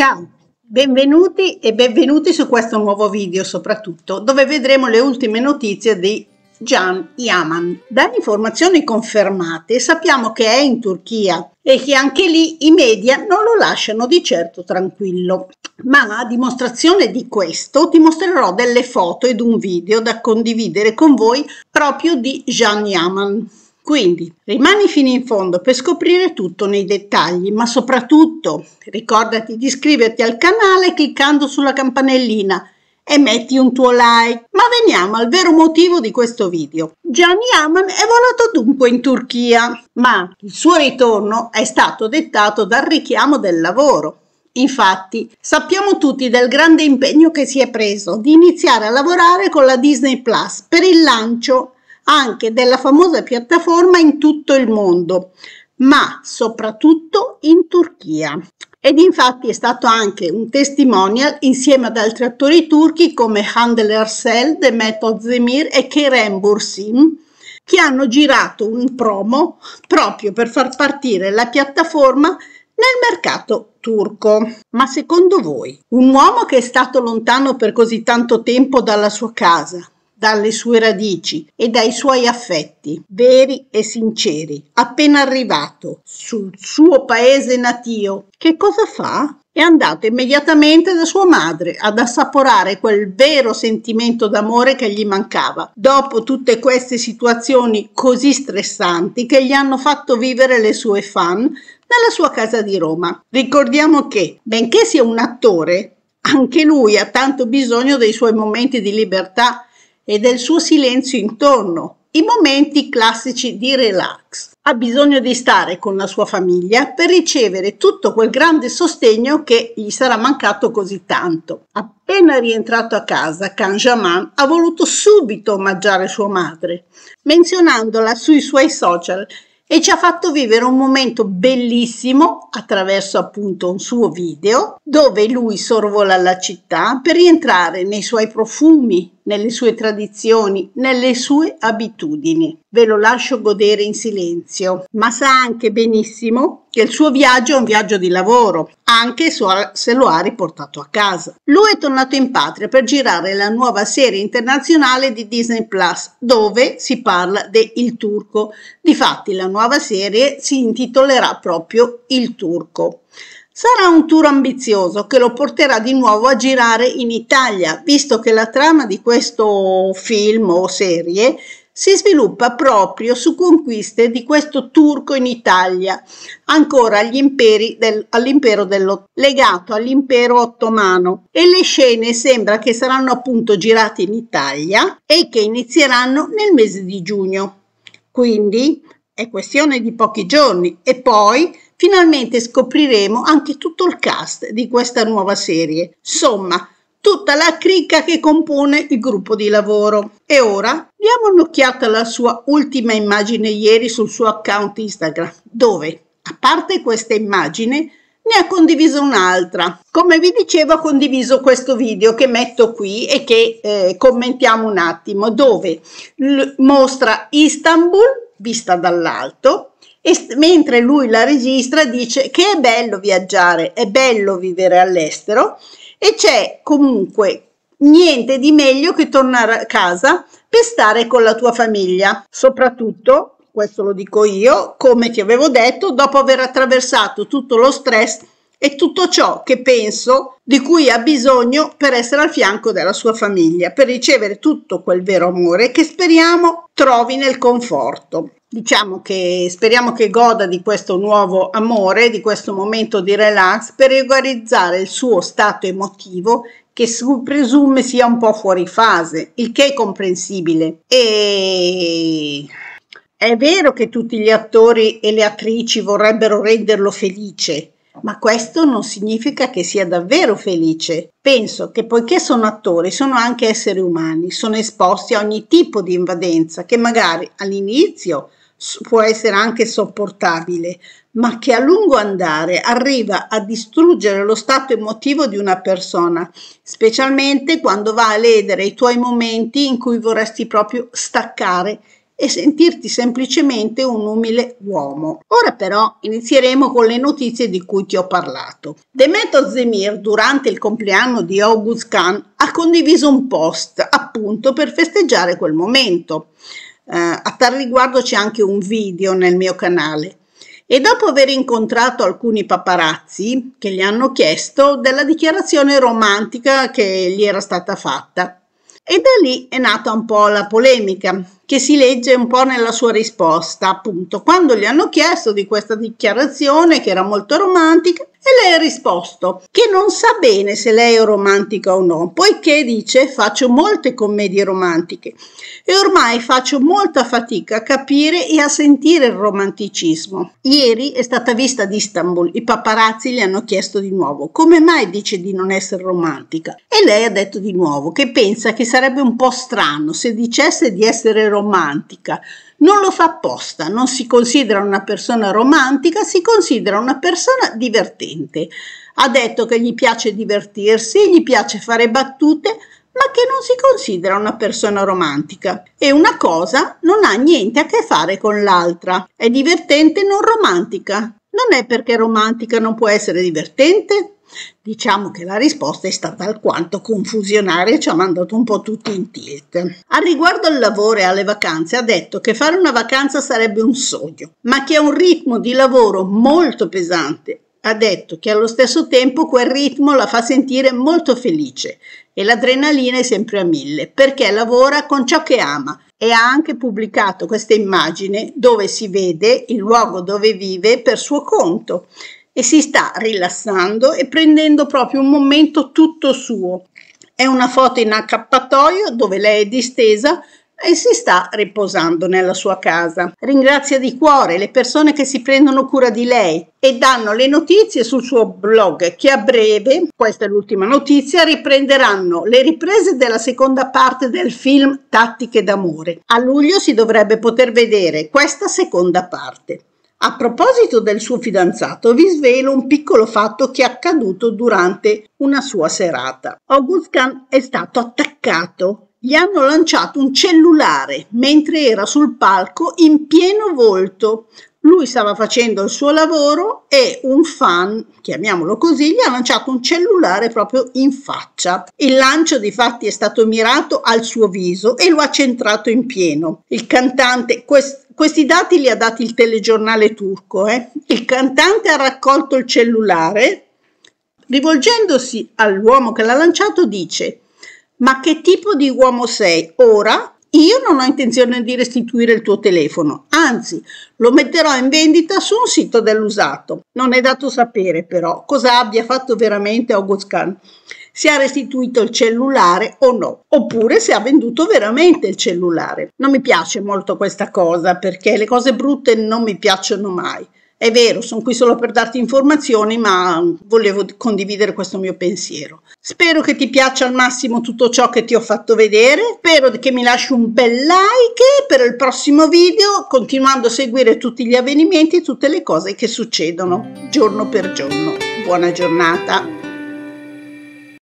Ciao, benvenuti e benvenuti su questo nuovo video soprattutto, dove vedremo le ultime notizie di Jan Yaman. Dalle informazioni confermate sappiamo che è in Turchia e che anche lì i media non lo lasciano di certo tranquillo. Ma a dimostrazione di questo ti mostrerò delle foto ed un video da condividere con voi proprio di Jan Yaman. Quindi rimani fino in fondo per scoprire tutto nei dettagli, ma soprattutto ricordati di iscriverti al canale cliccando sulla campanellina e metti un tuo like. Ma veniamo al vero motivo di questo video. Gianni Aman è volato dunque in Turchia, ma il suo ritorno è stato dettato dal richiamo del lavoro. Infatti, sappiamo tutti del grande impegno che si è preso di iniziare a lavorare con la Disney Plus per il lancio anche della famosa piattaforma in tutto il mondo, ma soprattutto in Turchia. Ed infatti è stato anche un testimonial insieme ad altri attori turchi come Handel Ersel, Demet Özdemir e Kerem Bursin, che hanno girato un promo proprio per far partire la piattaforma nel mercato turco. Ma secondo voi, un uomo che è stato lontano per così tanto tempo dalla sua casa, dalle sue radici e dai suoi affetti, veri e sinceri. Appena arrivato sul suo paese natio, che cosa fa? È andato immediatamente da sua madre ad assaporare quel vero sentimento d'amore che gli mancava, dopo tutte queste situazioni così stressanti che gli hanno fatto vivere le sue fan nella sua casa di Roma. Ricordiamo che, benché sia un attore, anche lui ha tanto bisogno dei suoi momenti di libertà e del suo silenzio intorno, i momenti classici di relax. Ha bisogno di stare con la sua famiglia per ricevere tutto quel grande sostegno che gli sarà mancato così tanto. Appena rientrato a casa, Kanjaman ha voluto subito omaggiare sua madre, menzionandola sui suoi social e ci ha fatto vivere un momento bellissimo attraverso appunto un suo video dove lui sorvola la città per rientrare nei suoi profumi, nelle sue tradizioni, nelle sue abitudini. Ve lo lascio godere in silenzio, ma sa anche benissimo che il suo viaggio è un viaggio di lavoro, anche se lo ha riportato a casa. Lui è tornato in patria per girare la nuova serie internazionale di Disney Plus, dove si parla de Il Turco. Difatti la nuova serie si intitolerà proprio Il Turco. Sarà un tour ambizioso che lo porterà di nuovo a girare in Italia, visto che la trama di questo film o serie si sviluppa proprio su conquiste di questo turco in Italia, ancora del, all'impero dello, legato all'impero ottomano e le scene sembra che saranno appunto girate in Italia e che inizieranno nel mese di giugno. Quindi è questione di pochi giorni e poi finalmente scopriremo anche tutto il cast di questa nuova serie. Insomma, tutta la cricca che compone il gruppo di lavoro. E ora diamo un'occhiata alla sua ultima immagine ieri sul suo account Instagram, dove, a parte questa immagine, ne ha condiviso un'altra. Come vi dicevo, ha condiviso questo video che metto qui e che eh, commentiamo un attimo, dove mostra Istanbul vista dall'alto e mentre lui la registra dice che è bello viaggiare, è bello vivere all'estero e c'è comunque niente di meglio che tornare a casa per stare con la tua famiglia, soprattutto, questo lo dico io, come ti avevo detto, dopo aver attraversato tutto lo stress e tutto ciò che penso di cui ha bisogno per essere al fianco della sua famiglia, per ricevere tutto quel vero amore che speriamo trovi nel conforto. Diciamo che speriamo che goda di questo nuovo amore, di questo momento di relax per regolarizzare il suo stato emotivo che si presume sia un po' fuori fase, il che è comprensibile. E è vero che tutti gli attori e le attrici vorrebbero renderlo felice, ma questo non significa che sia davvero felice. Penso che poiché sono attori, sono anche esseri umani, sono esposti a ogni tipo di invadenza che magari all'inizio può essere anche sopportabile, ma che a lungo andare arriva a distruggere lo stato emotivo di una persona, specialmente quando va a ledere i tuoi momenti in cui vorresti proprio staccare e sentirti semplicemente un umile uomo. Ora però inizieremo con le notizie di cui ti ho parlato. Demet Zemir durante il compleanno di August Khan, ha condiviso un post appunto per festeggiare quel momento. Eh, a tal riguardo c'è anche un video nel mio canale e dopo aver incontrato alcuni paparazzi che gli hanno chiesto della dichiarazione romantica che gli era stata fatta. E da lì è nata un po' la polemica, che si legge un po' nella sua risposta, appunto, quando gli hanno chiesto di questa dichiarazione che era molto romantica e lei ha risposto che non sa bene se lei è romantica o no, poiché dice faccio molte commedie romantiche e ormai faccio molta fatica a capire e a sentire il romanticismo. Ieri è stata vista ad Istanbul, i paparazzi le hanno chiesto di nuovo come mai dice di non essere romantica e lei ha detto di nuovo che pensa che sarebbe un po' strano se dicesse di essere romantica romantica. Non lo fa apposta, non si considera una persona romantica, si considera una persona divertente. Ha detto che gli piace divertirsi, gli piace fare battute, ma che non si considera una persona romantica e una cosa non ha niente a che fare con l'altra. È divertente non romantica. Non è perché romantica non può essere divertente? Diciamo che la risposta è stata alquanto confusionaria e ci ha mandato un po' tutti in tilt. A riguardo al lavoro e alle vacanze ha detto che fare una vacanza sarebbe un sogno, ma che è un ritmo di lavoro molto pesante ha detto che allo stesso tempo quel ritmo la fa sentire molto felice e l'adrenalina è sempre a mille perché lavora con ciò che ama e ha anche pubblicato questa immagine dove si vede il luogo dove vive per suo conto e si sta rilassando e prendendo proprio un momento tutto suo. È una foto in accappatoio dove lei è distesa e si sta riposando nella sua casa. Ringrazia di cuore le persone che si prendono cura di lei e danno le notizie sul suo blog che a breve, questa è l'ultima notizia, riprenderanno le riprese della seconda parte del film Tattiche d'amore. A luglio si dovrebbe poter vedere questa seconda parte. A proposito del suo fidanzato, vi svelo un piccolo fatto che è accaduto durante una sua serata. August Khan è stato attaccato. Gli hanno lanciato un cellulare mentre era sul palco in pieno volto lui stava facendo il suo lavoro e un fan, chiamiamolo così, gli ha lanciato un cellulare proprio in faccia. Il lancio di fatti è stato mirato al suo viso e lo ha centrato in pieno. Il cantante, quest, questi dati li ha dati il telegiornale turco, eh? il cantante ha raccolto il cellulare, rivolgendosi all'uomo che l'ha lanciato dice ma che tipo di uomo sei ora? Io non ho intenzione di restituire il tuo telefono, anzi lo metterò in vendita su un sito dell'usato. Non è dato sapere però cosa abbia fatto veramente August Khan, se ha restituito il cellulare o no, oppure se ha venduto veramente il cellulare. Non mi piace molto questa cosa perché le cose brutte non mi piacciono mai. È vero, sono qui solo per darti informazioni, ma volevo condividere questo mio pensiero. Spero che ti piaccia al massimo tutto ciò che ti ho fatto vedere, spero che mi lasci un bel like per il prossimo video, continuando a seguire tutti gli avvenimenti e tutte le cose che succedono giorno per giorno. Buona giornata!